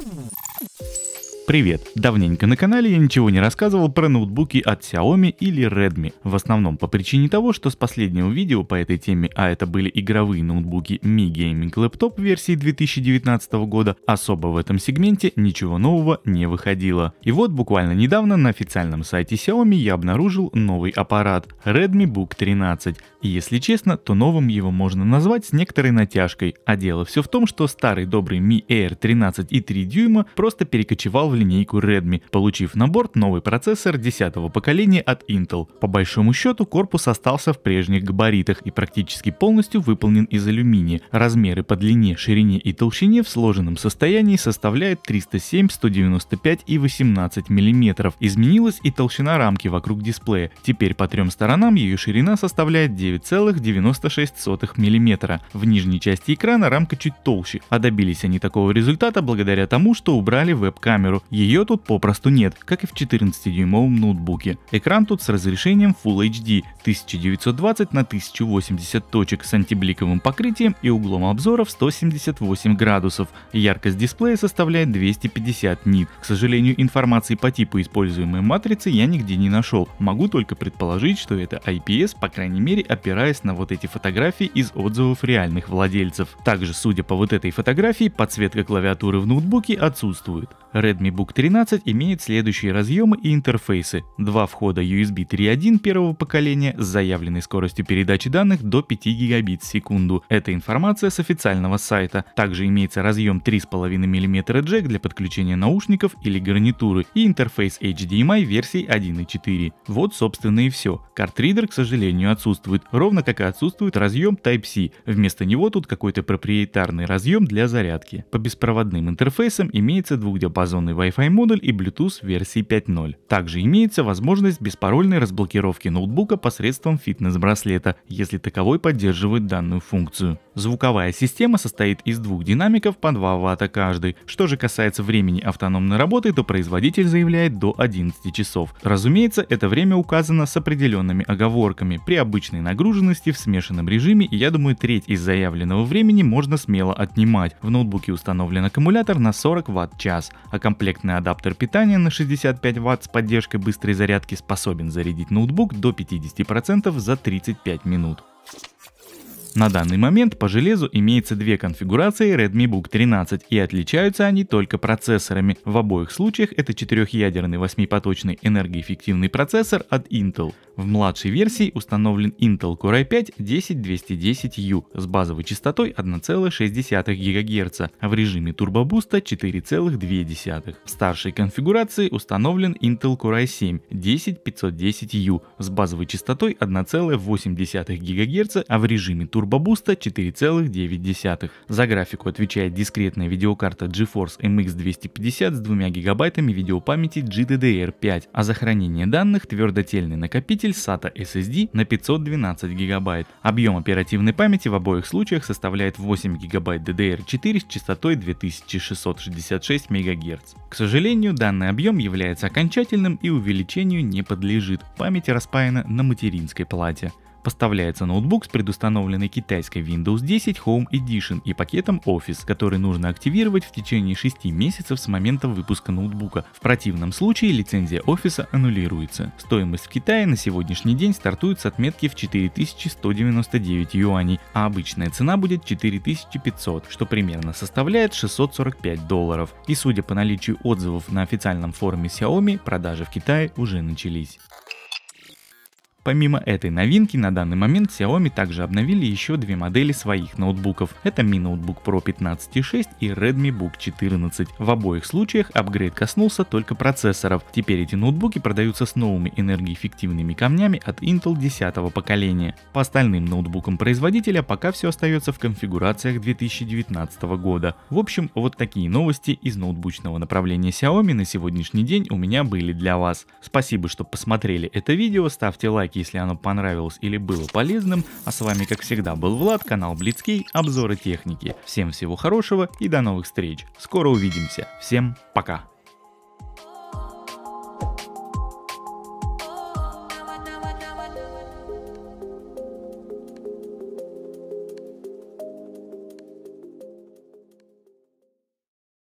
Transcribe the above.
Hmm. Привет! Давненько на канале я ничего не рассказывал про ноутбуки от Xiaomi или Redmi. В основном по причине того, что с последнего видео по этой теме, а это были игровые ноутбуки Mi Gaming Laptop версии 2019 года, особо в этом сегменте ничего нового не выходило. И вот буквально недавно на официальном сайте Xiaomi я обнаружил новый аппарат Redmi Book 13. И если честно, то новым его можно назвать с некоторой натяжкой. А дело все в том, что старый добрый Mi Air 13 и 3 дюйма просто перекочевал в линейку Redmi, получив на борт новый процессор 10 поколения от Intel. По большому счету корпус остался в прежних габаритах и практически полностью выполнен из алюминия. Размеры по длине, ширине и толщине в сложенном состоянии составляют 307, 195 и 18 мм. Изменилась и толщина рамки вокруг дисплея. Теперь по трем сторонам ее ширина составляет 9,96 мм. В нижней части экрана рамка чуть толще, а добились они такого результата благодаря тому, что убрали веб-камеру. Ее тут попросту нет, как и в 14-дюймовом ноутбуке. Экран тут с разрешением Full HD 1920 на 1080 точек с антибликовым покрытием и углом обзора в 178 градусов. Яркость дисплея составляет 250 нит. К сожалению, информации по типу используемой матрицы я нигде не нашел. Могу только предположить, что это IPS, по крайней мере, опираясь на вот эти фотографии из отзывов реальных владельцев. Также, судя по вот этой фотографии, подсветка клавиатуры в ноутбуке отсутствует. Redmi Book 13 имеет следующие разъемы и интерфейсы. Два входа USB 3.1 первого поколения с заявленной скоростью передачи данных до 5 гигабит в секунду. Это информация с официального сайта. Также имеется разъем 3,5 мм джек для подключения наушников или гарнитуры и интерфейс HDMI версии 1.4. Вот собственно и все. Картридер, к сожалению, отсутствует, ровно как и отсутствует разъем Type-C. Вместо него тут какой-то проприетарный разъем для зарядки. По беспроводным интерфейсам имеется двухдиапазонный широкодиапазонный Wi-Fi модуль и Bluetooth версии 5.0. Также имеется возможность беспарольной разблокировки ноутбука посредством фитнес-браслета, если таковой поддерживает данную функцию. Звуковая система состоит из двух динамиков по 2 Вт каждый. Что же касается времени автономной работы, то производитель заявляет до 11 часов. Разумеется, это время указано с определенными оговорками. При обычной нагруженности в смешанном режиме, я думаю, треть из заявленного времени можно смело отнимать. В ноутбуке установлен аккумулятор на 40 Вт-час, а комплектный адаптер питания на 65 Вт с поддержкой быстрой зарядки способен зарядить ноутбук до 50% за 35 минут. На данный момент по железу имеется две конфигурации Redmi Book 13 и отличаются они только процессорами. В обоих случаях это четырехъядерный восьмипоточный энергоэффективный процессор от Intel. В младшей версии установлен Intel Core i5 10210U с базовой частотой 1,6 ГГц, а в режиме турбобуста 4,2. В старшей конфигурации установлен Intel Core i7 10510U с базовой частотой 1,8 ГГц, а в режиме турбобуста турбобуста 4,9. За графику отвечает дискретная видеокарта GeForce MX 250 с 2 гигабайтами видеопамяти GDDR5, а за хранение данных твердотельный накопитель SATA SSD на 512 гигабайт. Объем оперативной памяти в обоих случаях составляет 8 гигабайт DDR4 с частотой 2666 мегагерц. К сожалению, данный объем является окончательным и увеличению не подлежит, память распаяна на материнской плате. Поставляется ноутбук с предустановленной китайской Windows 10 Home Edition и пакетом Office, который нужно активировать в течение 6 месяцев с момента выпуска ноутбука. В противном случае лицензия Office аннулируется. Стоимость в Китае на сегодняшний день стартует с отметки в 4199 юаней, а обычная цена будет 4500, что примерно составляет 645 долларов. И судя по наличию отзывов на официальном форуме Xiaomi, продажи в Китае уже начались. Помимо этой новинки, на данный момент Xiaomi также обновили еще две модели своих ноутбуков. Это Mi Notebook Pro 15.6 и Redmi Book 14. В обоих случаях апгрейд коснулся только процессоров. Теперь эти ноутбуки продаются с новыми энергоэффективными камнями от Intel 10 поколения. По остальным ноутбукам производителя пока все остается в конфигурациях 2019 года. В общем, вот такие новости из ноутбучного направления Xiaomi на сегодняшний день у меня были для вас. Спасибо, что посмотрели это видео, ставьте лайки если оно понравилось или было полезным, а с вами как всегда был Влад, канал Блицкий, обзоры техники. Всем всего хорошего и до новых встреч, скоро увидимся, всем пока!